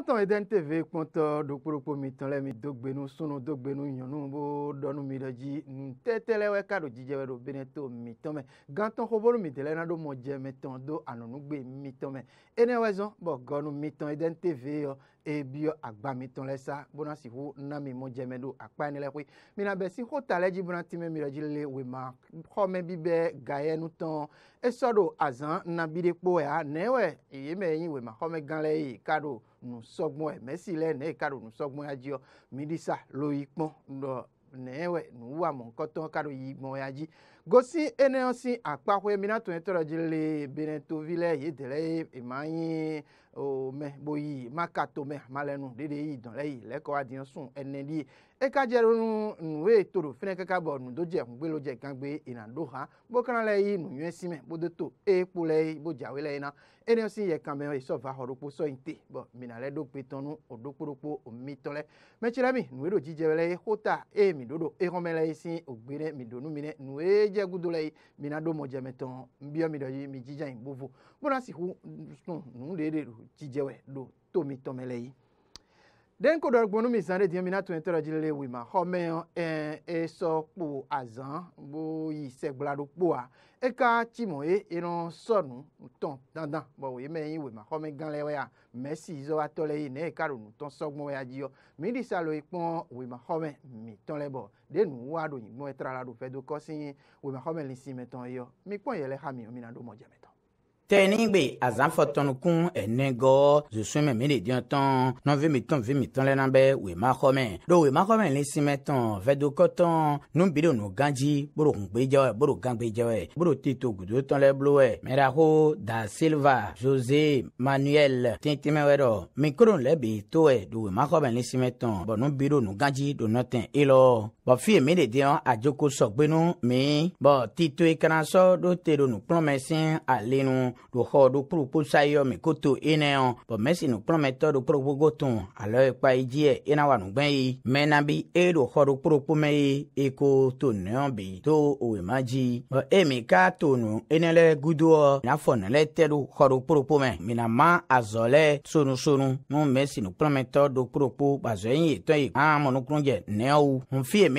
kɔtɔn eden tv kpɔntɔ dokporokpo mi tɔn lɛ mi dogbenu sunu dogbenu nyɔnu bo dɔnu mi ɖe dzi ntɛtɛlɛ wɛ ka do dzidzɛ wɛ do bene to mi tɔn mɛ gãtɔn xobolu mi tɛlɛ na do mɔdze mi tɔn do anonugbe mi tɔn mɛ ene wɛ zɔn bɔ gɔnu mi tɔn yi tv yɔ ebio agbamitɔn lɛ sa bona si ho nami mo jɛmɛ do akpa ne lɛ koe mina bɛ si ho ta lɛ dzi bona tìmɛ mi lɛ dzi le wema xɔmɛ bi bɛ gayɛ nutɔn esɔ do azan nabi de kpo ya e nɛwɛ eye mɛ eyin wema xɔmɛ gã lɛ ye ka do nusɔgbɔn yɛ mɛsi lɛ ne ka do nusɔgbɔn ya dziɔ midisa loyi kpɔn dɔ nɛɛwɛ nuwamɔ kɔtɔn kaɖo yi gbɔn ya dzi gosi eneyɔ si akpakoe mina tɔn etɔ ɖe dzi le benetovi lɛ yedele ema nyi o mɛ bo yi maka to mɛ malɛnu de de yi dɔn lɛ yi lɛ adiɛ sun ɛnɛ di eka jeronu nuwe toro fene kaka bɔ nu do jɛ ŋugbe lo jɛ gangbe ina do ha bo kana le yi nu nyuɛ si mɛ bo do to eye kpo le yi bo dzawe le yina ene si yɛ kan mɛ va xɔ ɖokpo sɔ yi te bɔ mina le do kpe tɔnu o do kpo ɖokpo o mi tɔ mi nuwe do dzidzɛ le yi xota eye mi do do exɔ mɛ le yi si o gbe ne mi do nu mi ne nuwe dze gudo le yi mina do mɔdzɛmɛ tɔn nbiɔ mi dɔ yi mi bovo bona si hu nu ɖe ɖe do dzidzɛ wɛ den ko dɔr gbɔnu mi zan de diɛ mi na tun tɔrɔ dzi le wi ma xɔme ɛn esɔ kpo azan bo yi sɛgbla ɖo kpoa eka tsi mɔ ye enɔ sɔnu nutɔn dandan bɔn oye mɛ yi wi ma xɔme gã lɛ wɔya mɛsi zɔ wa tɔ lɛ yi ne eka ɖo nutɔn sɔgbɔn wɔya dzi yɔ mi ɖi sa lo yi kpɔn wi ma xɔme mi tɔn lɛ bɔ de nu wa ɖo nyigbɔn etra la ɖo fɛ do kɔsi wi ma xɔme li si mɛ tɔn yɔ mi kpɔn yɛ lɛ xa mi yɔ mɔ dze Tenigbe azanfɔtɔnukun enegɔ zosunmɛ miidiɔntɔn nɔvimitɔn vimitɔn lɛ nabɛ wemaxɔmɛ do wemaxɔmɛ lesimetɔn vɛdokɔtɔn nubiro nu ganji boro ŋugbedzɛwɛ boro gangbedzɛwɛ boro tito gudotɔn lɛ blowɛ mɛraho da silva jose manuel tintimɛwɛrɔ mikro lɛ bi towɛ do wemaxɔmɛ lesimetɔn bɔn nubiro nu ganji do nɔtɛn elɔ bɔn fi mi de diɔ adzoko sɔgbenu mi bɔn tito ekanansɔ ɖo te ɖo nukplɔmɛ sɛn alenu ɖo xɔ ɖo kpolokpo sayɔ mi koto ene o bɔn mɛsi nukplɔmɛtɔ ɖo kpolokpo goto alɔ ekpa yi dzi ena wa nugbɛn yi mɛna bi e ɖo xɔ ɖo kpolokpo mɛ ye eko to nɔɔ bi to owe ma dzi bɔn e mi ka to nu ene lɛ gudoɔ n'afɔ ne lɛ tɛ ɖo xɔ ɖo kpolokpo mɛ mina ma azɔ lɛ sonusonu nu mɛsi nukplɔmɛtɔ ɖo kpolokpo bazɔ yi etɔ yi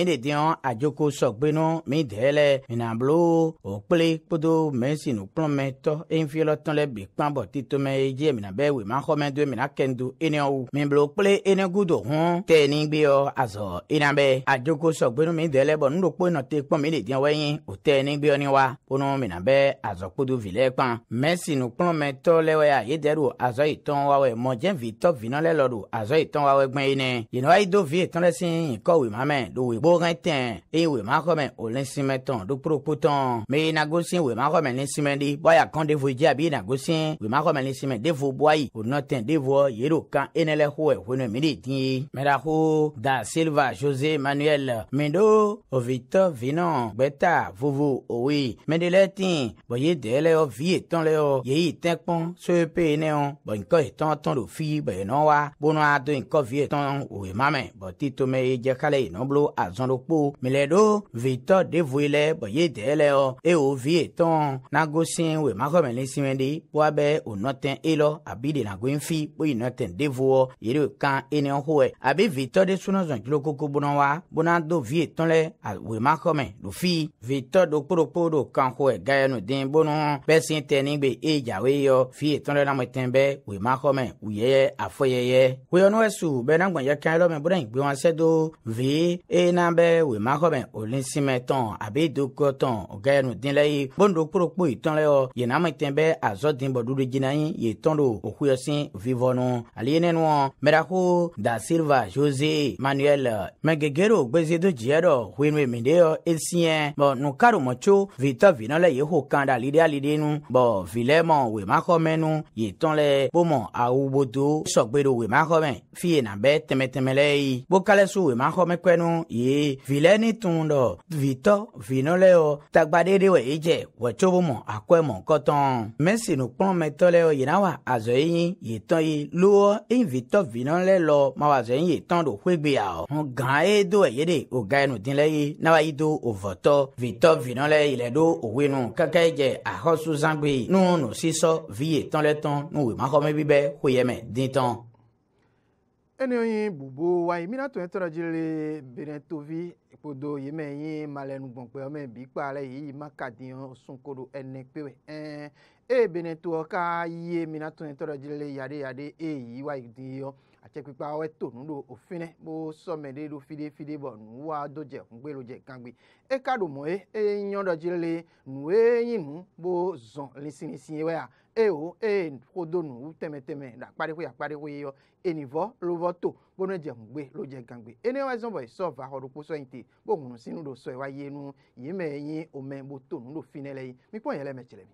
mi de diɔn adzoko sɔgbenu mi dɛ lɛ mina blo o kple kpodo mɛ si nu kplɔ mɛ tɔ eyin tɔn lɛ bi kpã bɔ tito mɛ ye dzi mina bɛ wi ma xɔ mɛ do mina kɛn do ene wo mi blo kple ene gudo hɔn tɛ ni gbe yɔ azɔ ina bɛ adzoko sɔgbenu mi dɛ lɛ bɔ nuɖokpo nɔ te kpɔn mi de diɔn wɛnyi o tɛ ni yɔ ni wa kponu mina bɛ azɔ kpodo vi lɛ kpã mɛ si nu kplɔ mɛ tɔ lɛ wɛ ayi dɛ do azɔ yi tɔn wa wɛ mɔdze vi tɔ vinɔ lɛ lɔ do azɔ yi tɔn wa wɛ gbɛn yi nɛ yinɔ ayi do vi etɔn lɛ si yi kɔ wi ma mɛ do wi gbɔ borintɛn eye wema xɔme o le sime tɔn ɖokpo ɖokpo tɔn meye nagosi wema xɔme le sime ɖi bɔya kɔn devo dzi abi nagosi wema xɔme le sime devo bɔayi o nɔtɛn devo yeɖo kan ene le xɔ ehonu mi ɖi di mɛɖaxo da silva jose manuel miɖo ovitɔ vinɔ gbɛta vovo owi mɛɖi lɛ ti bɔye dɛ lɛ yɔ vi etɔn lɛ yɔ yeyi tɛ kpɔn so ye pe ne yɔ bɔn nkɔ etɔn tɔn do fi bɛyɛ nɔ wa bonɔ ado nkɔ vi etɔn o ye ma mɛ bɔn tito ye dze yi nɔ blo a zɔnɖokpo mile ɖo vitɔ ɖevoe lɛ bɔ ye dɛ lɛ ɔ eye wo vi etɔn nago si wo ma xɔme le si me ɖi wa bɛ o nɔtɛn elɔ abi de nago fi bo yi nɔtɛn ɖevoɔ yi ɖo kan ene xoɛ abe vitɔ ɖe sunɔ zɔn dzro koko bona wa bona do vi etɔn lɛ awo ma xɔme ɖo fi vitɔ ɖo kpoɖokpo ɖo kan xoɛ gaya nu den bonu pɛsi tɛni gbe eye dzawe yɔ fi etɔn lɛ nametɛn bɛ wo ma xɔme wu yɛyɛ afɔyɛyɛ woyɔnu esu bɛ nagbɔnyɛ kan lɔ mɛ bona yi gbe wọn sɛ do vi eye mina bɛ wema olin olinsimɛ tɔn abe dokɔ tɔn gɛnu den la ye bondo kpɔrɔkpɔ itɔn la yɔ yename tɛn bɛ azɔ den bɔ dudu dzina ye ye tɔn do okuyɔsin vivɔnu ali yene nɔ mɛrako da silva jose manuel mɛgegero gbezedo dziɛ dɔ hoenu emi de yɔ esiɛ bɔn nukaro mɔtso vitɔ vinɔ lɛ yeho kan da aliɖe aliɖe nu bɔn vilɛmɔ wema xɔmɛ nu ye tɔn lɛ bomɔ awubodo sɔgbe do wema xɔmɛ fi yena bɛ tɛmɛtɛmɛ lɛ yi bokalɛso wema xɔmɛ kɔɛ nu ye ye vilɛni tun dɔ vitɔ vinɔlɛ yɔ tagbadeɖe wɔ yi dze wɔtsobo mɔ akɔɛ mɔ kɔtɔn mɛsinu kplɔn mɛtɔlɛ yɔ yina wa azɔ yi nyi yetɔn yi lowɔ eyi vitɔ vinɔlɛ lɔ ma wa azɔ yi yetɔn do hwegbea hɔn gã ye do wɔ yi de o ga enu din lɛ ye na wa yi do o vɔtɔ vitɔ vinɔlɛ yi lɛ do o wi nu kɛkɛ dze axɔsu zangbe nu nu sisɔ vi yetɔn lɛ tɔn nu wi maxɔmɛ bi bɛ xoyɛmɛ dintɔn ene yin bubu wa yi mina tun etɔn dzile benin tovi kpodo yi me yin malenu gbɔngbɛ ɔmɛ bi kpa lɛ yi yi ma kadi yɔn sunkodo ene kpewe ɛn eye benin to ka yie mina tun etɔn dzile yade yade eye yi wa yi di yɔ achekpikpa awɛ to nu do ofinɛ bo sɔmɛde do fide fide bɔ nuwa dodze ŋugbe lodze gangbe eka do mɔ ye eye nyɔdɔdzi le nu ye nyi nu bo zɔn lisinlisi wɛ a ewo eye kodo nu tɛmɛtɛmɛ le akpaɖekoe akpaɖekoe yɔ enivɔ lovɔ to bo ne dze ŋugbe lodze gangbe ene wa zɔn bɔ esɔ va xɔ do kposɔ yi te bo ŋunusi nu do sɔ ye wa ye nu yi me ye ome bo to nu do finɛ le yi mikpɔ yɛlɛ mɛ tselɛ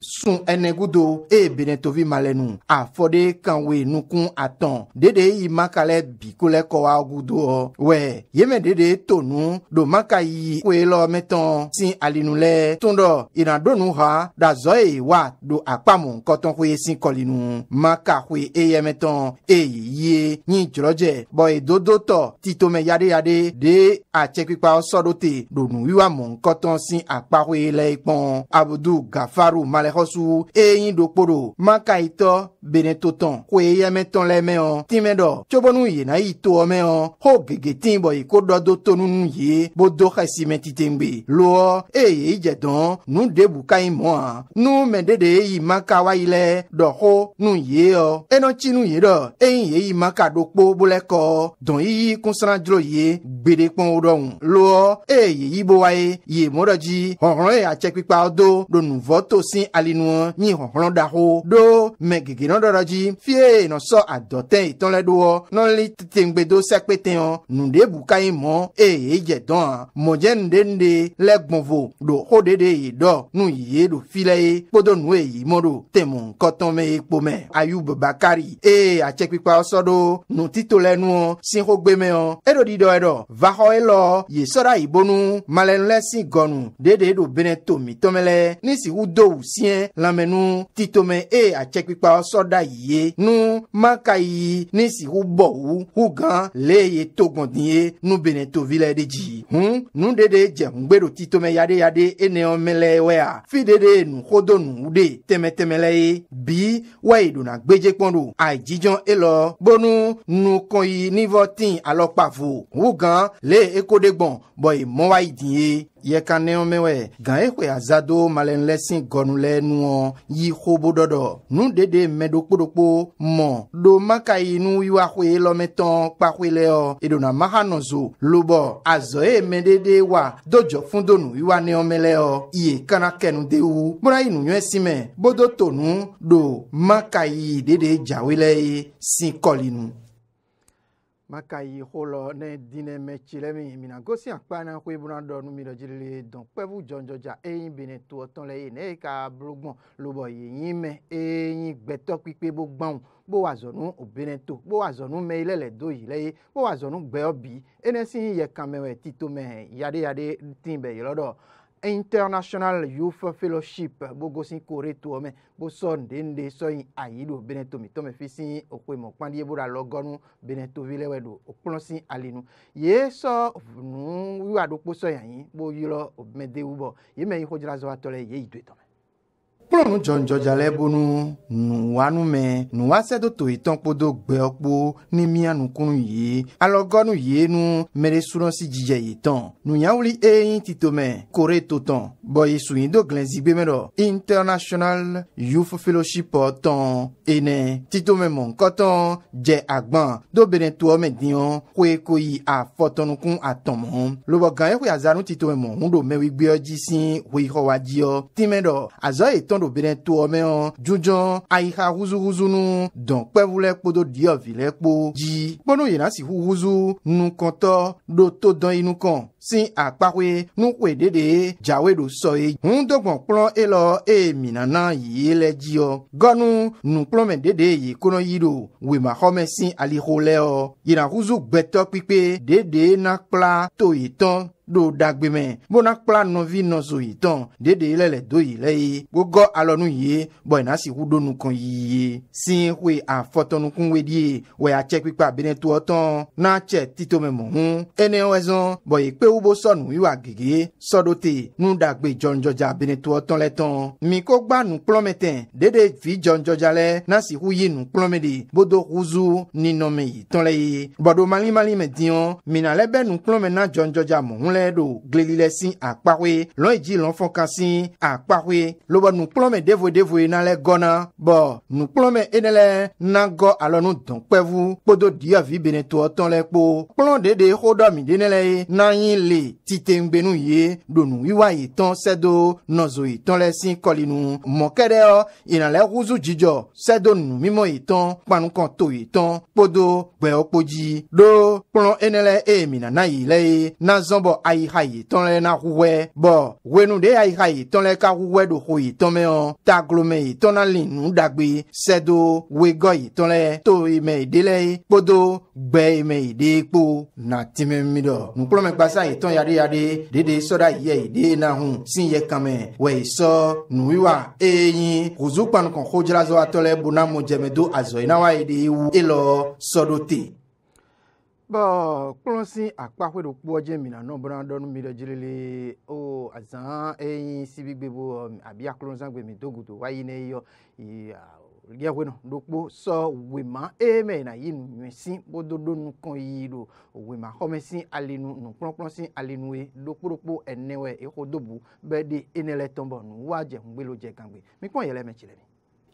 sun enegudo eye benetovi malenu afɔde kanwe nukun atɔn dede yi makalɛ biko lɛ kɔwa gudo wɛ yeme dede tonu do maka yi koe lɔ mɛtɔn si alinu lɛ tondɔ ìrandonu ha dazɔ ye wa do akpamu kɔtɔnkoe si kɔlinu maka koe eye mɛtɔn eye yie nyi dzrɔdze bɔ edodo tɔ titome yadeyade de atsɛkpikpa sɔɖote donu nu wiwa mɔ kɔtɔn si akpakoe lɛ ikpɔn abudu gafaru malɛ le xɔsu eyin dokpoɖo maka yi tɔ benetɔ tɔn ko eyɛmɛ tɔn lɛ mɛ ɔ tìmɛ dɔ tsobonu yina yi tɔ mɛ ɔ ho gege tí bɔ yi ko dɔ do tonunu ye bo do xɛsi mɛ titɛŋgbe lɔ eye yi dze dɔn nu debu ka yi mɔ a nu mɛ dede yi maka wa yi lɛ dɔ xo nu ye ɔ enɔtsi nu ye dɔ eyin ye yi maka do kpo bolɛ kɔ dɔn yi kunsana dzro ye gbeɖekpɔn ɖɔ ŋu lɔ eye yi bo wa ye yi mɔ dzi xɔxlɔ ye atsɛ kpikpa do ɖo nuvɔ to si alinua nyi xɔxlɔ̃ da xo ɖo mɛ gègé nɔ dɔdɔ dzi fie nɔ sɔ adɔtɛ itɔn lɛ ɖoɔ nɔli tetegbedo sɛkpete yɔ nuɖe buka yi mɔ eye dze dɔn a mɔdze nuɖenuɖe lɛ gbɔnvo ɖo xo ɖeɖe yi dɔ nu yiye ɖo fi lɛ ye kpodo nu eyi mɔ ɖo tɛmɔ nkɔtɔn me ye kpo mɛ ayu babakari eye atsekpikpa sɔ ɖo nutito lɛ nuɔ si xo gbe mɛ yɔ eɖo ɖiɖɔ ɛɖɔ va xɔ ye lɔ yesɔ ɖa yibonu malɛnu lɛ si gɔnu ɖeɖe ɖo bene tomitɔmɛ lɛ nisi wu do wu si fiɛ lãmɛnu titome eye atsekpikpa sɔda yi ye nu maka yi ni si wu bɔ wu wu gan le ye togɔndin ye nu bene tovi la de dzi hun nu de de dzɛnugbeɖo titome yaɖe yaɖe eneɔ mele wɛa fi de de nu xodo nu de tɛmɛtɛmɛ la ye bi wɔyi dona gbedze kpɔn do adzidzɔn elɔ gbonu nukɔyi nivɔ tin alɔkpavo wu gan le eko de gbɔn bɔ emɔ wa yi di ye ye kan nɛɛn mɛ wɛ gan e koe azado malɛnlɛsin gɔnu lɛ nuɔ yi xobo dɔdɔ nu dede mɛdo kpoɖokpo mɔ ɖo maka yi nu yiwa xoe lɔmɛtɔn kpaxoe lɛ yɔ eɖona maha nɔ zo lobɔ azɔ ye mɛ dede wa do dzɔfun do nu yiwa nɛɛn mɛ lɛ yɔ iye kana kɛnu de wu bɔra yi nuyɔɛ si mɛ bodo tonu do maka yi dede dzawe lɛ ye si kɔli nu maka yi xolɔ ne dine me tsi le mi mina gosi akpa na koe bona dɔ nu mi dɔ dzi le dɔn kpɛbu dzɔndzɔdza eyin bene to ɔtɔn le ye ne yi ka blogbɔn lobɔ ye yin mɛ eyin gbɛtɔ kpikpe bo gbãwo bo wa zɔnu obene to bo wa zɔnu mɛ yi lɛ le do yi lɛ ye bo wa zɔnu gbɛyɔ bi ene si yɛ kamɛ tito mɛ yaɖeyaɖe ti bɛ yɔrɔ dɔ international youth fellowship gbogbo si kore to ọmẹ bó sọ ndéndé sọyìn àyílò benetó mi tọmẹ fi sin òkú ìmọ̀ pàdé bó ra lọ́gọ́rùn benetó vi lẹ́wẹ̀ do òkplọ́ sí alinu yéé sọ nù wíwà dókpó sọyìn àyín bó yí lọ òbẹ́mẹ́déwú bọ̀ yéé mẹ́yìn kó jẹ́ la zọ́ wa tọ́ yéé ìdó ìtọ́mẹ kplɔ nu dzɔndzɔdzalɛ bonu nuwanume nuwasɛdoto itɔnkpodo gbɛɔkpo ni mianukunu yi alɔgɔnu yienu mɛresurɔsi dzidzɛ yitɔn nunyawuli eyin titome kore totɔn bɔyi suyindo glɛnzigbe mɛ dɔ international youth fellowship tɔn ene titome mɔnkɔtɔn jɛ agbɔn dobene toɔ mɛ diɲɔ koeko yi afɔtɔnukun atɔmɔ lobɔgan yɛ ko yazanu titome mɔ ŋun do mɛwi gbɛɔ dzi si hoyi xɔ wa diɔ timɛ dɔ azɔ etɔn do ɖo bi ɖe toɔ mɛ wɔn dzodzɔ ayixa huzuhuzu nu dɔn kpɛvu lɛ kpo do diɔ vi lɛ kpo dzi kpɔnu yina si huhuzu nukɔtɔ ɖo to dɔn e. e e yi nukɔn si akpakoe nukue ɖeɖe dzawe ɖo sɔ ye ŋudɔgbɔn kplɔ elɔ eye minana yie lɛ dziɔ gɔnu nukplɔmɛ ɖeɖe yi kɔnɔ yi ɖo wemaxɔmɛ si alixo lɛ ɔ yina huzu gbɛtɔ kpikpe ɖeɖe nakpla to yi tɔn ɖo dagbe me bona kpla nɔvi nɔ zo yi tɔn deɖe lɛ le do yi lɛ ye gogɔ alɔnu yie bɔ yina si wu nukɔ yi si hoe afɔtɔnukun we die wɔ ya tsɛ kpikpa bene tɔn na tsɛ tito me mɔ ŋu ene wɔ zɔn bɔ yi kpe wobo sɔnu yi wa gege sɔɖo te nu dagbe jɔnjɔdza bene toɔ tɔn lɛ tɔn mi ko gba nukplɔ tɛ deɖe fi jɔnjɔdza lɛ na si hu yi nukplɔ de bodo huzu ninɔ me yi tɔn lɛ ye bɔɖo malimali me diɔn mina lɛ bɛ nukplɔ lɛ ɖo gleli lɛ si akpakoe lɔn edzi lɔn fɔka si akpakoe lobo nukplɔ me devo devo na lɛ gɔna bɔn nukplɔ me ene lɛ nagɔ alɔnu dɔnkpɛvu kpodo diavi benetɔ tɔn lɛ kpo kplɔ ɖeɖe xɔ dɔ mi de ne lɛ ye nanyi le titeŋgbenu ye ɖonu wiwa yi tɔn sɛdo nɔzo yi tɔn lɛ si kɔlinu mɔkɛ ɖe yɔ yina lɛ wuzu dzidzɔ sɛdo nu mimɔ yi tɔn kpanukɔn to yi tɔn kpodo gbɛwɔkpo ɖo kplɔ ene lɛ eye mina na yi lɛ ye nazɔn bɔ ayi xa yi tɔn lɛ na xuxɛ bɔn wenu de ayi xa yi tɔn lɛ ka xuxɛ do xo yi tɔn mɛ hɔn taglome yi tɔn na li nu dagbe sɛdo wegɔ yi tɔn lɛ to yi mɛ yi de lɛ yi kpodo gbɛ yi mɛ yi de kpo na tìmɛ mi dɔ nukplɔmɛ gbasa yi tɔn yade yade dede sɔda yi yɛ yi de na hun si yɛ kamɛ wɛ yi sɔ nuwiwa eyin kuzu kpanukɔn ko jrazɔ atɔlɛ bonamojɛmɛ do azɔ yi na wa yi de wu elɔ sɔdo te bo kplɔsi akpaƒe ɖo kpɔ dze mina nɔ bɔna dɔnu mi ɖe dzilele o azã eyi si bi gbebo abi akplɔ zã gbe mi do godo wa yi ne yɔ yi yẹwo nọ ɖokpo sɔ wema eme na yi nu nyuie si bododo nu kan yi do wema xɔme si alinu nukplɔkplɔ si alinu ye ɖokpoɖokpo enewɛ exɔ dobu be de ene le tɔnbɔ nu wa dze ŋgbelo dze gangbe mikpɔn yɛlɛ mɛ tsi le mi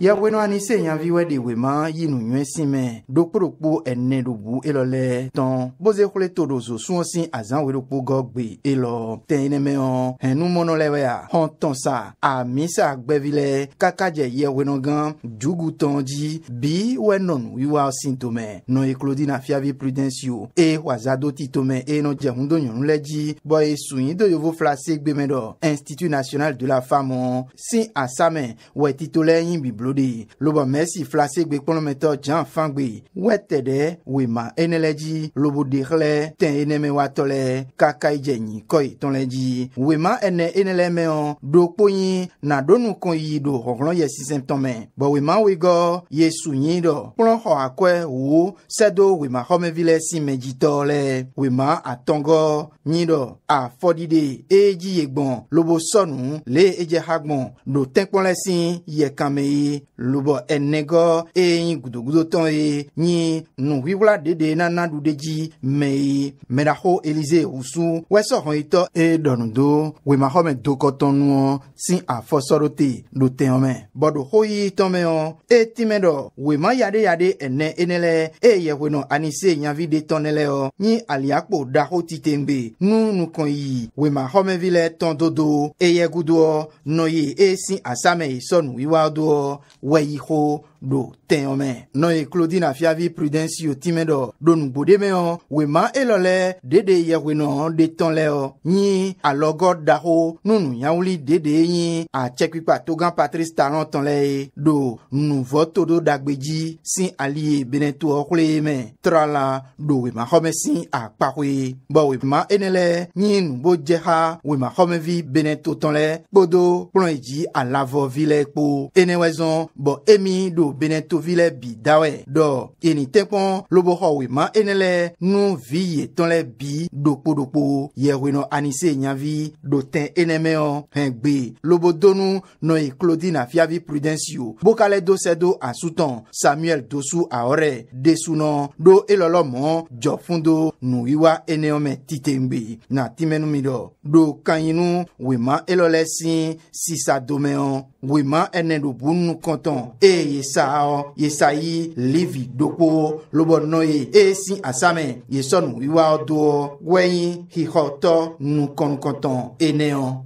yawenu ani se yanvi wɛ de wema yi nu nyɔɛ si mɛ ɖokpoɖokpo ene ɖobu elɔ lɛ tɔn bóse xlẽ to ɖo zosun si azan weɖokpo gɔgbe elɔ tɛyin nɛmɛ hɔn hɛnumɔnɔ lɛ wɛa hɔn tɔn sa amisa gbɛvi lɛ kakadze yawenu gan jugutɔn dzi bi wɛ nɔnu wiwa si tome nɔ eklodina fiavi prudensio eye wàza do ti tome eye nɔ jɛhun do nyɔnu lɛ dzi bɔ esunyin do yovo fila se gbemɛ institut national de la femme si asame wɛ titolɛ yin biblo lóde lobo mɛsi filaségbe kplɔmɛtɔ jan fangbe wɛtɛ ɖe wema enelɛ dzi lobo de xlɛ tɛ eneme wa tɔ lɛ kaka yi dze nyi kɔ yi tɔn lɛ dzi wema ene enelɛ mɛ ɔ do kponyi na do nu kɔn yi do xɔxlɔ yɛ sisɛn tɔn mɛ bɔn wema wi gɔ ye su nyi dɔ kplɔ xɔ akɔɛ wo sɛdo wema xɔmevi lɛ si mɛ dzitɔ lɛ wema atɔngɔ nyi dɔ afɔdide eye dzi ye gbɔn lobo sɔnu le edze ha gbɔn do tɛkpɔn lɛ si yɛ kame ye ye lobɔ enegɔ eyi gudugudotɔn ye nyi nuhiwla ɖeɖe nana ɖuɖe dzi me ye meɖaxo elize wusu wɛsɔhɔn yitɔ eye dɔnudo wemaxɔme dokɔtɔnuɔ si afɔsɔɖo te ɖo tɛn mɛ bɔɖoxo yi tɔmɛ o eti mɛ dɔ wema yaɖe ene ene lɛ eye yehoe anise nyavi ɖe tɔn ne o nyi aliakpo ɖaxo titengbe nu nukɔn yi wemaxɔmevi lɛ tɔn dodo eye gudoɔ nɔ ye esi e asame yi sɔnu wiwa doɔ 为何？ɖo tɛyɔn mɛ. nɔ ye claudine afiavi prudence yio tìmɛ dɔ donugbode mɛ yɔ wema elɔ lɛ dede yɛwɛnɔ de tɔn lɛ yɔ nyi alɔgɔ daho nunuyawuli dede nyi atsɛkpikpa togan patrice talon tɔn lɛ ye do nuvɔ todo dagbeji si Ali aliye benetɔ ɔkule ye mɛ trala do wema xɔmɛ si akpaho ye bɔn wema ene lɛ nyi nubo dze ha wema xɔmɛvi benetɔ tɔn lɛ kpodo kplɔ yi dzi alavɔvi lɛ kpo ene wɛ zɔn bɔn emi do o bena tovi bi dawɛ dɔ eni tɛ kpɔn loboxɔwe ma ene le nu vi yetɔn le bi ɖokpoɖokpo yehoenɔ anise nyavi ɖotɛn enemeyɔ hɛn gbe lobodonu nɔ yi claudina fiavi prudensio bokale dosɛ do asutɔn samuel dosu aɔrɛ desunɔ do elɔlɔ mɔ jɔfundo nuyiwa eneyɔmɛ titengbe na timɛnumi dɔ ɖo kanyinu wema elɔlɛ si sisadome wema ene ɖo bunu kɔntɔn eye sa san yesayi levi dokpo lobɔnɔ ye eye asame yesɔnu wiwa do wɛnyi xixɔtɔ nukɔnukɔtɔn eneyɔ.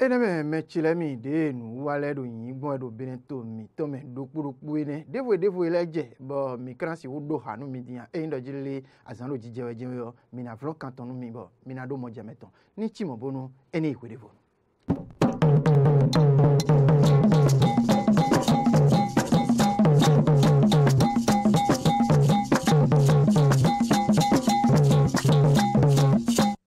ene me mɛtsi le mi de nu wa lɛ ɖo yin gbɔn ɖo bene to mi tɔ me ene devoe devoe lɛ dze bɔ mi kran si wo ɖo ha nu mi diyan eyin dɔ dzi le azã ɖo dzidzɛ yɔ mina vlɔ kantɔn nu mi bɔ mina ɖo mɔdze me tɔn ni tsi mɔ bonu ene yi ko devo nu.